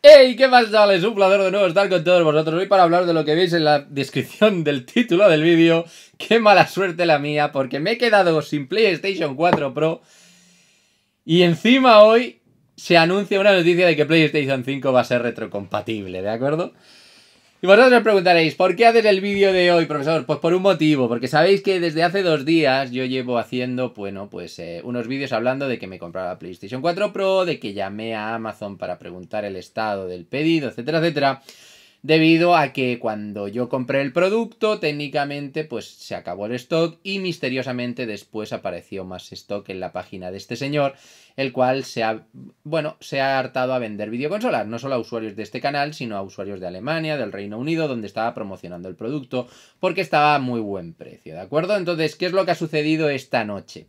¡Hey! ¿Qué pasa, chavales? Un placer de nuevo estar con todos vosotros hoy para hablar de lo que veis en la descripción del título del vídeo. ¡Qué mala suerte la mía! Porque me he quedado sin PlayStation 4 Pro y encima hoy se anuncia una noticia de que PlayStation 5 va a ser retrocompatible, ¿de acuerdo? Y vosotros me preguntaréis, ¿por qué haces el vídeo de hoy, profesor? Pues por un motivo, porque sabéis que desde hace dos días yo llevo haciendo, bueno, pues eh, unos vídeos hablando de que me compraba la PlayStation 4 Pro, de que llamé a Amazon para preguntar el estado del pedido, etcétera, etcétera debido a que cuando yo compré el producto, técnicamente pues se acabó el stock y misteriosamente después apareció más stock en la página de este señor, el cual se ha, bueno, se ha hartado a vender videoconsolas, no solo a usuarios de este canal, sino a usuarios de Alemania, del Reino Unido, donde estaba promocionando el producto, porque estaba a muy buen precio, ¿de acuerdo? Entonces, ¿qué es lo que ha sucedido esta noche?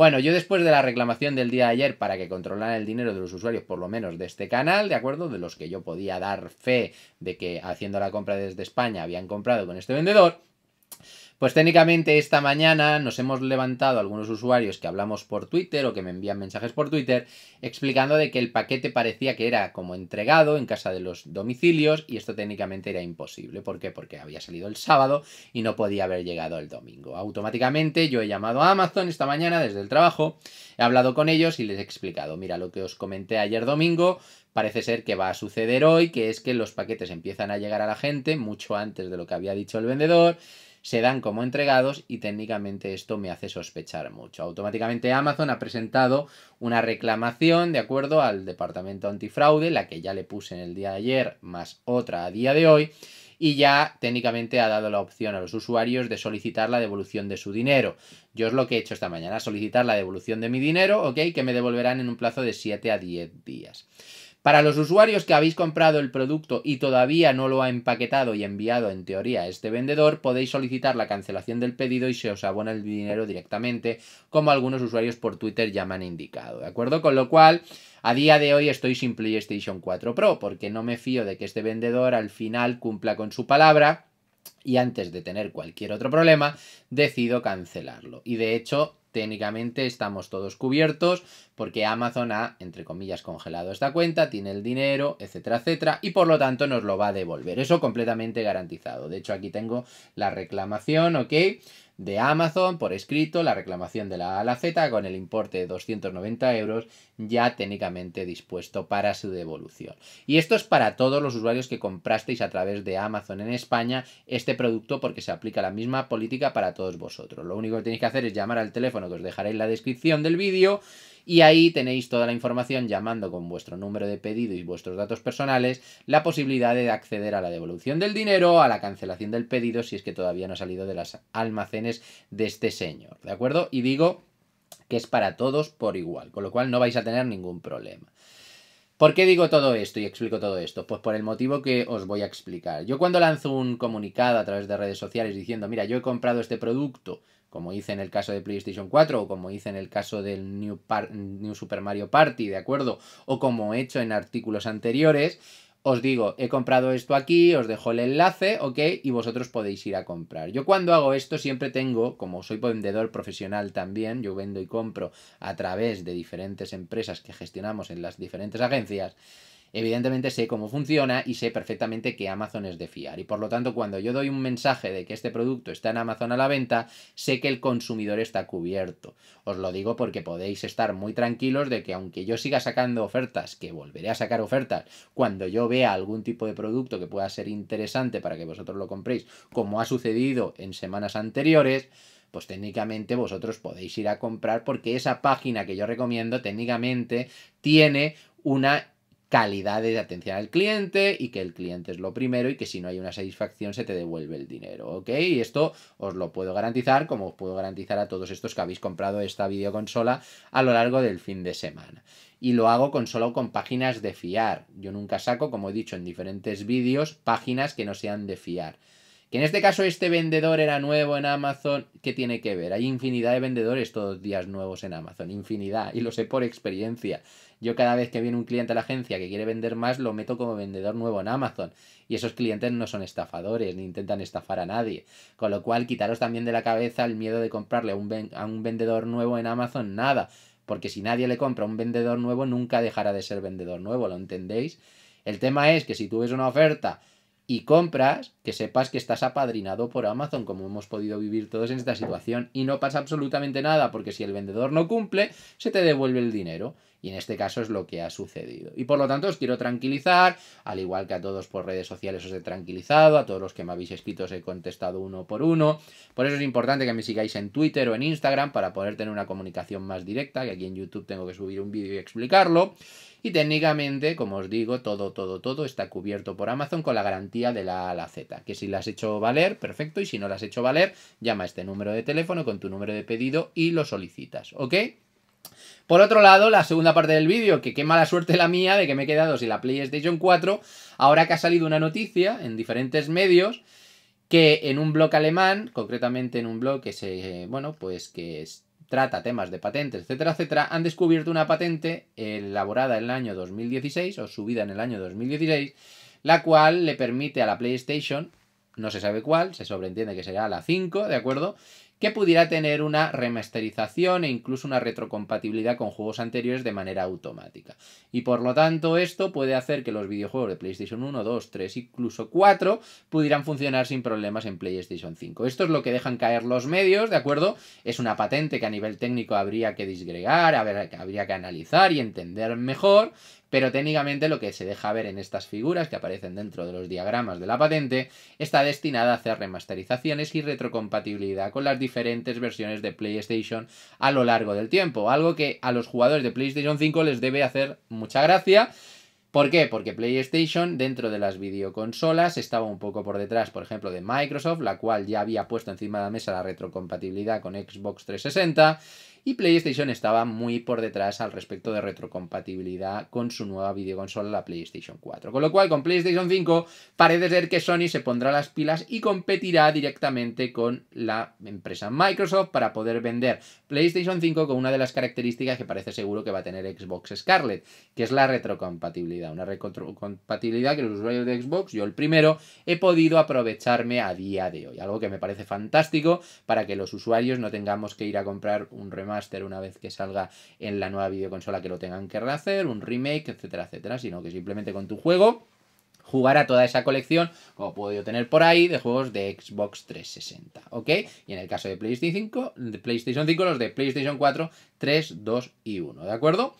Bueno, yo después de la reclamación del día de ayer para que controlaran el dinero de los usuarios, por lo menos de este canal, ¿de acuerdo? De los que yo podía dar fe de que haciendo la compra desde España habían comprado con este vendedor, pues técnicamente esta mañana nos hemos levantado algunos usuarios que hablamos por Twitter o que me envían mensajes por Twitter explicando de que el paquete parecía que era como entregado en casa de los domicilios y esto técnicamente era imposible. ¿Por qué? Porque había salido el sábado y no podía haber llegado el domingo. Automáticamente yo he llamado a Amazon esta mañana desde el trabajo, he hablado con ellos y les he explicado, mira lo que os comenté ayer domingo, parece ser que va a suceder hoy, que es que los paquetes empiezan a llegar a la gente mucho antes de lo que había dicho el vendedor se dan como entregados y técnicamente esto me hace sospechar mucho. Automáticamente Amazon ha presentado una reclamación de acuerdo al Departamento Antifraude, la que ya le puse en el día de ayer, más otra a día de hoy, y ya técnicamente ha dado la opción a los usuarios de solicitar la devolución de su dinero. Yo es lo que he hecho esta mañana, solicitar la devolución de mi dinero, ok, que me devolverán en un plazo de 7 a 10 días. Para los usuarios que habéis comprado el producto y todavía no lo ha empaquetado y enviado en teoría a este vendedor, podéis solicitar la cancelación del pedido y se os abona el dinero directamente, como algunos usuarios por Twitter ya me han indicado, ¿de acuerdo? Con lo cual, a día de hoy estoy sin PlayStation 4 Pro, porque no me fío de que este vendedor al final cumpla con su palabra y antes de tener cualquier otro problema, decido cancelarlo. Y de hecho, técnicamente estamos todos cubiertos porque Amazon ha, entre comillas, congelado esta cuenta, tiene el dinero, etcétera, etcétera, y por lo tanto nos lo va a devolver. Eso completamente garantizado. De hecho, aquí tengo la reclamación, ¿ok? de Amazon por escrito la reclamación de la A Z con el importe de 290 euros ya técnicamente dispuesto para su devolución. Y esto es para todos los usuarios que comprasteis a través de Amazon en España este producto porque se aplica la misma política para todos vosotros. Lo único que tenéis que hacer es llamar al teléfono que os dejaré en la descripción del vídeo y ahí tenéis toda la información llamando con vuestro número de pedido y vuestros datos personales la posibilidad de acceder a la devolución del dinero, a la cancelación del pedido si es que todavía no ha salido de las almacenes de este señor, ¿de acuerdo? Y digo que es para todos por igual, con lo cual no vais a tener ningún problema. ¿Por qué digo todo esto y explico todo esto? Pues por el motivo que os voy a explicar. Yo cuando lanzo un comunicado a través de redes sociales diciendo, mira, yo he comprado este producto, como hice en el caso de PlayStation 4 o como hice en el caso del New, Super Mario Party, ¿de acuerdo? O como he hecho en artículos anteriores, os digo, he comprado esto aquí, os dejo el enlace, ¿ok? Y vosotros podéis ir a comprar. Yo cuando hago esto siempre tengo, como soy vendedor profesional también, yo vendo y compro a través de diferentes empresas que gestionamos en las diferentes agencias, evidentemente sé cómo funciona y sé perfectamente que Amazon es de fiar. Y por lo tanto, cuando yo doy un mensaje de que este producto está en Amazon a la venta, sé que el consumidor está cubierto. Os lo digo porque podéis estar muy tranquilos de que aunque yo siga sacando ofertas, que volveré a sacar ofertas cuando yo vea algún tipo de producto que pueda ser interesante para que vosotros lo compréis, como ha sucedido en semanas anteriores, pues técnicamente vosotros podéis ir a comprar porque esa página que yo recomiendo técnicamente tiene una calidad de atención al cliente y que el cliente es lo primero y que si no hay una satisfacción se te devuelve el dinero, ¿ok? Y esto os lo puedo garantizar como os puedo garantizar a todos estos que habéis comprado esta videoconsola a lo largo del fin de semana. Y lo hago con solo con páginas de fiar. Yo nunca saco, como he dicho en diferentes vídeos, páginas que no sean de fiar. Que en este caso este vendedor era nuevo en Amazon, ¿qué tiene que ver? Hay infinidad de vendedores todos días nuevos en Amazon, infinidad, y lo sé por experiencia. Yo cada vez que viene un cliente a la agencia que quiere vender más, lo meto como vendedor nuevo en Amazon. Y esos clientes no son estafadores, ni intentan estafar a nadie. Con lo cual, quitaros también de la cabeza el miedo de comprarle a un, a un vendedor nuevo en Amazon, nada. Porque si nadie le compra a un vendedor nuevo, nunca dejará de ser vendedor nuevo, ¿lo entendéis? El tema es que si tú ves una oferta y compras, que sepas que estás apadrinado por Amazon, como hemos podido vivir todos en esta situación. Y no pasa absolutamente nada, porque si el vendedor no cumple, se te devuelve el dinero. Y en este caso es lo que ha sucedido. Y por lo tanto os quiero tranquilizar, al igual que a todos por redes sociales os he tranquilizado, a todos los que me habéis escrito os he contestado uno por uno. Por eso es importante que me sigáis en Twitter o en Instagram para poder tener una comunicación más directa, que aquí en YouTube tengo que subir un vídeo y explicarlo. Y técnicamente, como os digo, todo, todo, todo está cubierto por Amazon con la garantía de la A a la Z. Que si la has hecho valer, perfecto. Y si no la has hecho valer, llama a este número de teléfono con tu número de pedido y lo solicitas. ¿Ok? Por otro lado, la segunda parte del vídeo, que qué mala suerte la mía de que me he quedado sin la PlayStation 4, ahora que ha salido una noticia en diferentes medios que en un blog alemán, concretamente en un blog que se, bueno, pues que trata temas de patentes, etcétera, etcétera, han descubierto una patente elaborada en el año 2016 o subida en el año 2016, la cual le permite a la PlayStation, no se sabe cuál, se sobreentiende que será la 5, ¿de acuerdo? que pudiera tener una remasterización e incluso una retrocompatibilidad con juegos anteriores de manera automática. Y por lo tanto esto puede hacer que los videojuegos de PlayStation 1, 2, 3, incluso 4 pudieran funcionar sin problemas en PlayStation 5. Esto es lo que dejan caer los medios, ¿de acuerdo? Es una patente que a nivel técnico habría que disgregar, habría que analizar y entender mejor, pero técnicamente lo que se deja ver en estas figuras que aparecen dentro de los diagramas de la patente está destinada a hacer remasterizaciones y retrocompatibilidad con las diferentes versiones de PlayStation a lo largo del tiempo, algo que a los jugadores de PlayStation 5 les debe hacer mucha gracia ¿Por qué? Porque PlayStation dentro de las videoconsolas estaba un poco por detrás, por ejemplo, de Microsoft, la cual ya había puesto encima de la mesa la retrocompatibilidad con Xbox 360, y PlayStation estaba muy por detrás al respecto de retrocompatibilidad con su nueva videoconsola, la PlayStation 4. Con lo cual, con PlayStation 5 parece ser que Sony se pondrá las pilas y competirá directamente con la empresa Microsoft para poder vender PlayStation 5 con una de las características que parece seguro que va a tener Xbox Scarlet, que es la retrocompatibilidad. Una retrocompatibilidad que los usuarios de Xbox, yo el primero, he podido aprovecharme a día de hoy. Algo que me parece fantástico para que los usuarios no tengamos que ir a comprar un remaster una vez que salga en la nueva videoconsola que lo tengan que rehacer, un remake, etcétera, etcétera, sino que simplemente con tu juego jugar a toda esa colección, como puedo yo tener por ahí, de juegos de Xbox 360, ¿ok? Y en el caso de PlayStation 5, de PlayStation 5 los de PlayStation 4, 3, 2 y 1, ¿de acuerdo?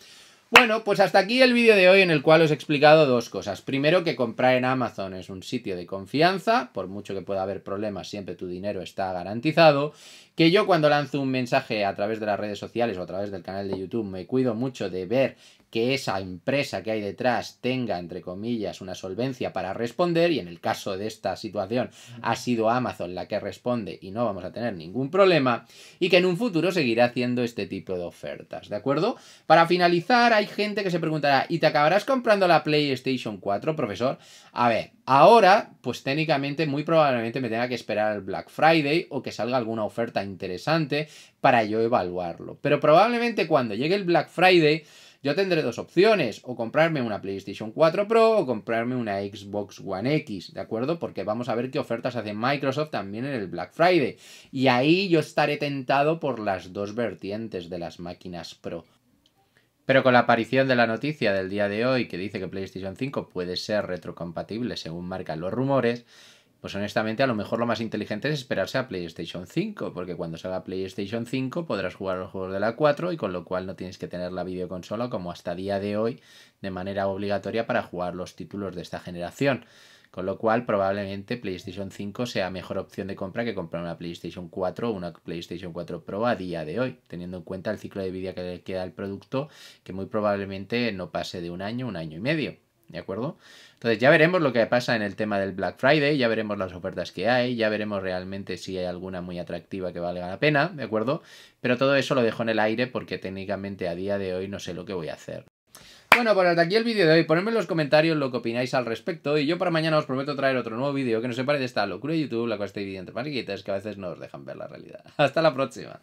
Bueno, pues hasta aquí el vídeo de hoy en el cual os he explicado dos cosas. Primero, que comprar en Amazon es un sitio de confianza, por mucho que pueda haber problemas, siempre tu dinero está garantizado. Que yo cuando lanzo un mensaje a través de las redes sociales o a través del canal de YouTube me cuido mucho de ver que esa empresa que hay detrás tenga, entre comillas, una solvencia para responder, y en el caso de esta situación ha sido Amazon la que responde y no vamos a tener ningún problema, y que en un futuro seguirá haciendo este tipo de ofertas, ¿de acuerdo? Para finalizar, hay gente que se preguntará, ¿y te acabarás comprando la PlayStation 4, profesor? A ver, ahora, pues técnicamente, muy probablemente me tenga que esperar al Black Friday o que salga alguna oferta interesante para yo evaluarlo, pero probablemente cuando llegue el Black Friday, yo tendré dos opciones, o comprarme una PlayStation 4 Pro o comprarme una Xbox One X, ¿de acuerdo? Porque vamos a ver qué ofertas hace Microsoft también en el Black Friday. Y ahí yo estaré tentado por las dos vertientes de las máquinas Pro. Pero con la aparición de la noticia del día de hoy que dice que PlayStation 5 puede ser retrocompatible según marcan los rumores, pues honestamente, a lo mejor lo más inteligente es esperarse a PlayStation 5, porque cuando salga PlayStation 5 podrás jugar los juegos de la 4 y con lo cual no tienes que tener la videoconsola como hasta día de hoy de manera obligatoria para jugar los títulos de esta generación. Con lo cual probablemente PlayStation 5 sea mejor opción de compra que comprar una PlayStation 4 o una PlayStation 4 Pro a día de hoy, teniendo en cuenta el ciclo de vida que le queda al producto, que muy probablemente no pase de un año, un año y medio. ¿de acuerdo? Entonces ya veremos lo que pasa en el tema del Black Friday, ya veremos las ofertas que hay, ya veremos realmente si hay alguna muy atractiva que valga la pena, ¿de acuerdo? Pero todo eso lo dejo en el aire porque técnicamente a día de hoy no sé lo que voy a hacer. Bueno, pues hasta aquí el vídeo de hoy. Ponedme en los comentarios lo que opináis al respecto. Y yo para mañana os prometo traer otro nuevo vídeo que no se de esta locura de YouTube, la cual está viendo entre que a veces no os dejan ver la realidad. Hasta la próxima.